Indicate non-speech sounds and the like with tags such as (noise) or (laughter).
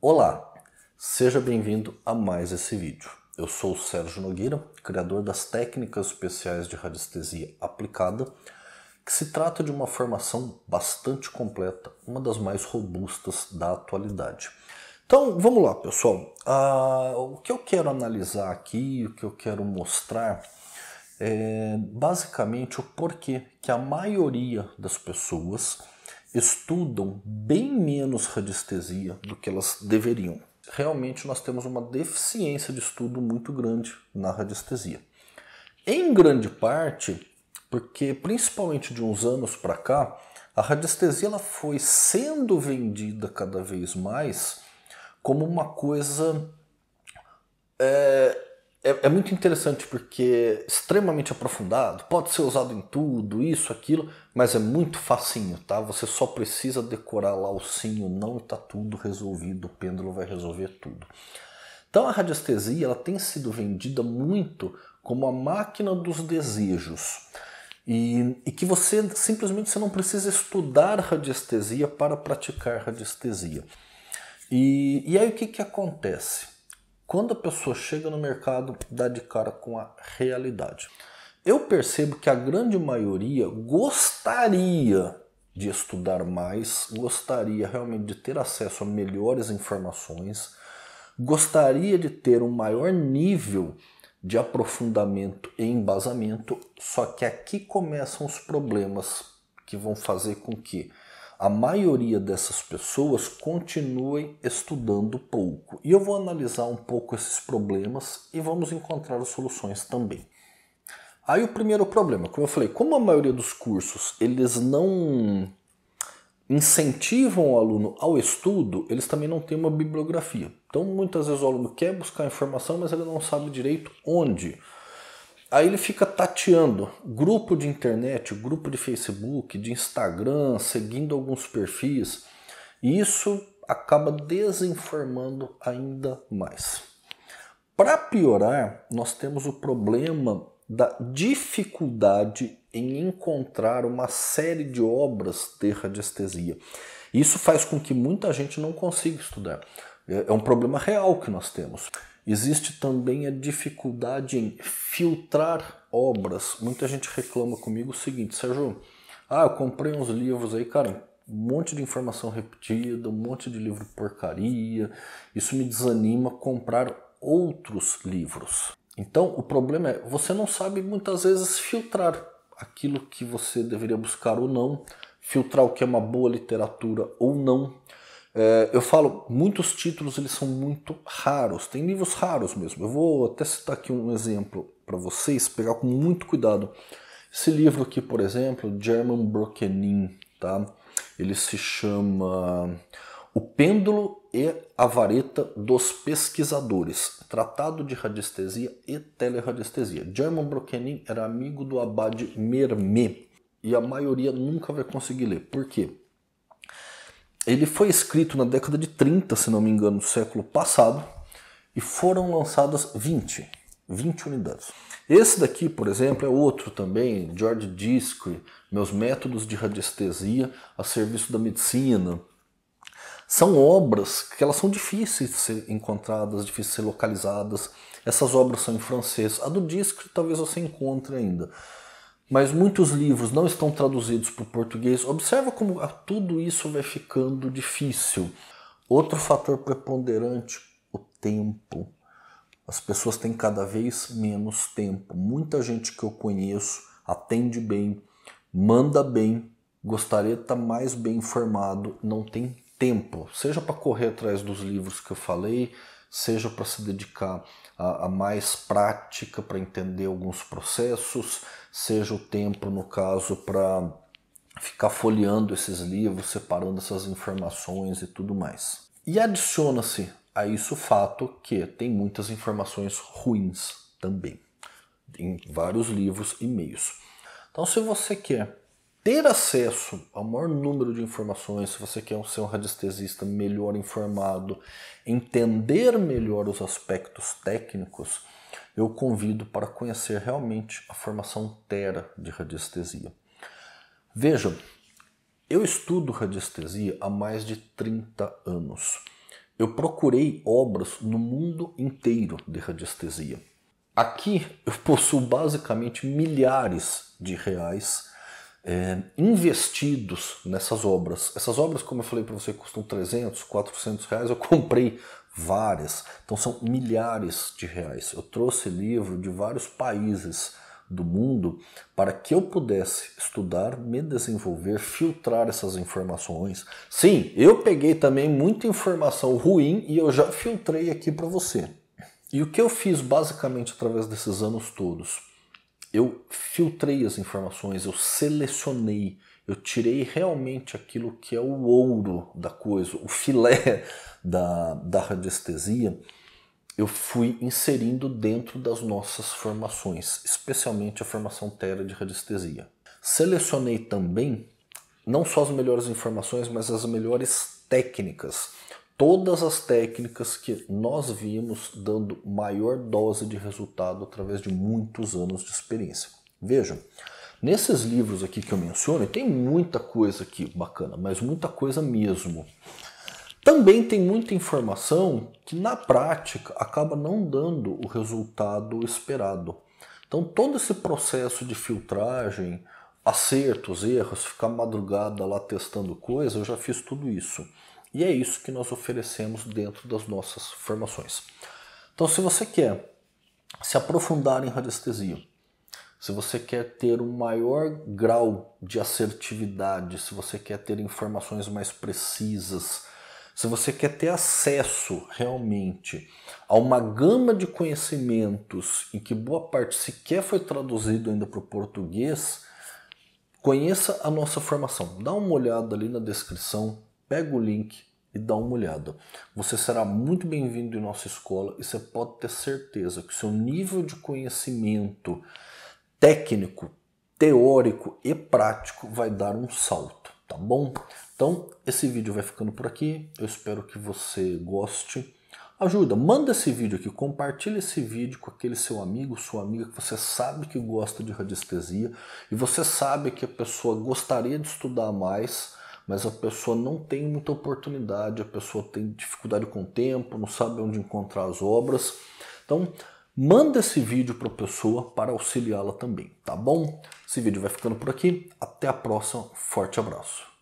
Olá, seja bem-vindo a mais esse vídeo. Eu sou o Sérgio Nogueira, criador das técnicas especiais de radiestesia aplicada, que se trata de uma formação bastante completa, uma das mais robustas da atualidade. Então, vamos lá, pessoal. Ah, o que eu quero analisar aqui, o que eu quero mostrar é basicamente o porquê que a maioria das pessoas estudam bem menos radiestesia do que elas deveriam. Realmente nós temos uma deficiência de estudo muito grande na radiestesia. Em grande parte, porque principalmente de uns anos para cá, a radiestesia ela foi sendo vendida cada vez mais como uma coisa é, é, é, muito interessante porque extremamente aprofundado, pode ser usado em tudo, isso, aquilo, mas é muito facinho, tá? Você só precisa decorar lá o sino, não está tudo resolvido, o pêndulo vai resolver tudo. Então a radiestesia ela tem sido vendida muito como a máquina dos desejos. E, e, que você simplesmente você não precisa estudar radiestesia para praticar radiestesia. E, e aí o que, que acontece? quando a pessoa chega no mercado, dá de cara com a realidade. Eu percebo que a grande maioria gostaria de estudar mais, gostaria realmente de ter acesso a melhores informações, gostaria de ter um maior nível de aprofundamento e embasamento, só que aqui começam os problemas que vão fazer com que a maioria dessas pessoas continuem estudando pouco. E eu vou analisar um pouco esses problemas e vamos encontrar soluções também. Aí o primeiro problema, como eu falei, como a maioria dos cursos eles não incentivam o aluno ao estudo, eles também não têm uma bibliografia. Então muitas vezes o aluno quer buscar informação, mas ele não sabe direito onde Aí ele fica tateando grupo de internet, grupo de Facebook, de Instagram, seguindo alguns perfis. E isso acaba desinformando ainda mais. Para piorar, nós temos o problema da dificuldade em encontrar uma série de obras de radiestesia. Isso faz com que muita gente não consiga estudar. É, é um problema real que nós temos. Existe também a dificuldade em filtrar obras. Muita gente reclama comigo o seguinte, Sérgio, ah, eu comprei uns livros aí, cara, um monte de informação repetida, um monte de livro porcaria. Isso me desanima comprar outros livros. Então, o problema é você não sabe muitas vezes filtrar aquilo que você deveria buscar ou não, filtrar o que é uma boa literatura ou não. Eh, eu falo, muitos títulos eles são muito raros, tem livros raros mesmo. Eu vou até citar aqui um exemplo para vocês, pegar com muito cuidado. Esse livro aqui, por exemplo, German Brokenin, tá? Ele se chama O Pêndulo e a Vareta dos Pesquisadores, Tratado de Radiestesia e Teleradiestesia. German Brokenin era amigo do abade Mermet e a maioria nunca vai conseguir ler. Por quê? Ele foi escrito na década de 30, se não me engano, do século passado, e foram lançadas 20, 20 unidades. Esse daqui, por exemplo, é outro também, George Discre, Meus Métodos de Radiestesia a Serviço da Medicina. São obras que elas são difíceis de ser encontradas, difíceis de ser localizadas. Essas obras são em francês. A do Discre talvez você encontre ainda mas muitos livros não estão traduzidos para o português. Observa como tudo isso vai ficando difícil. Outro fator preponderante, o tempo. As pessoas têm cada vez menos tempo. Muita gente que eu conheço atende bem, manda bem, gostaria de estar mais bem informado, não tem tempo. Seja para correr atrás dos livros que eu falei, seja para se dedicar a, a mais prática para entender alguns processos, seja o tempo, no caso, para ficar folheando esses livros, separando essas informações e tudo mais. E adiciona-se a isso o fato que tem muitas informações ruins também, em vários livros e meios. Então, se você quer ter acesso ao maior número de informações, se você quer ser um radiestesista melhor informado, entender melhor os aspectos técnicos, eu convido para conhecer realmente a formação Tera de radiestesia. Vejam, eu estudo radiestesia há mais de 30 anos. Eu procurei obras no mundo inteiro de radiestesia. Aqui eu possuo basicamente milhares de reais é, investidos nessas obras. Essas obras, como eu falei para você, custam 300, 400 reais. Eu comprei várias, então são milhares de reais. Eu trouxe livro de vários países do mundo para que eu pudesse estudar, me desenvolver, filtrar essas informações. Sim, eu peguei também muita informação ruim e eu já filtrei aqui para você. E o que eu fiz basicamente através desses anos todos? eu filtrei as informações, eu selecionei, eu tirei realmente aquilo que é o ouro da coisa, o filé (laughs) da, da radiestesia, eu fui inserindo dentro das nossas formações, especialmente a formação Terra de radiestesia. Selecionei também não só as melhores informações, mas as melhores técnicas todas as técnicas que nós vimos dando maior dose de resultado através de muitos anos de experiência. Vejam, nesses livros aqui que eu menciono, tem muita coisa aqui bacana, mas muita coisa mesmo. Também tem muita informação que na prática acaba não dando o resultado esperado. Então todo esse processo de filtragem, acertos, erros, ficar madrugada lá testando coisa, eu já fiz tudo isso. E é isso que nós oferecemos dentro das nossas formações. Então, se você quer se aprofundar em radiestesia, se você quer ter um maior grau de assertividade, se você quer ter informações mais precisas, se você quer ter acesso realmente a uma gama de conhecimentos em que boa parte sequer foi traduzido ainda para o português, conheça a nossa formação. Dá uma olhada ali na descrição, pega o link e dá uma olhada. Você será muito bem-vindo em nossa escola e você pode ter certeza que seu nível de conhecimento técnico, teórico e prático vai dar um salto, tá bom? Então, esse vídeo vai ficando por aqui. Eu espero que você goste. Ajuda, manda esse vídeo aqui, compartilha esse vídeo com aquele seu amigo, sua amiga que você sabe que gosta de radiestesia e você sabe que a pessoa gostaria de estudar mais mas a pessoa não tem muita oportunidade, a pessoa tem dificuldade com o tempo, não sabe onde encontrar as obras. Então, manda esse vídeo para a pessoa para auxiliá-la também, tá bom? Esse vídeo vai ficando por aqui. Até a próxima. Forte abraço.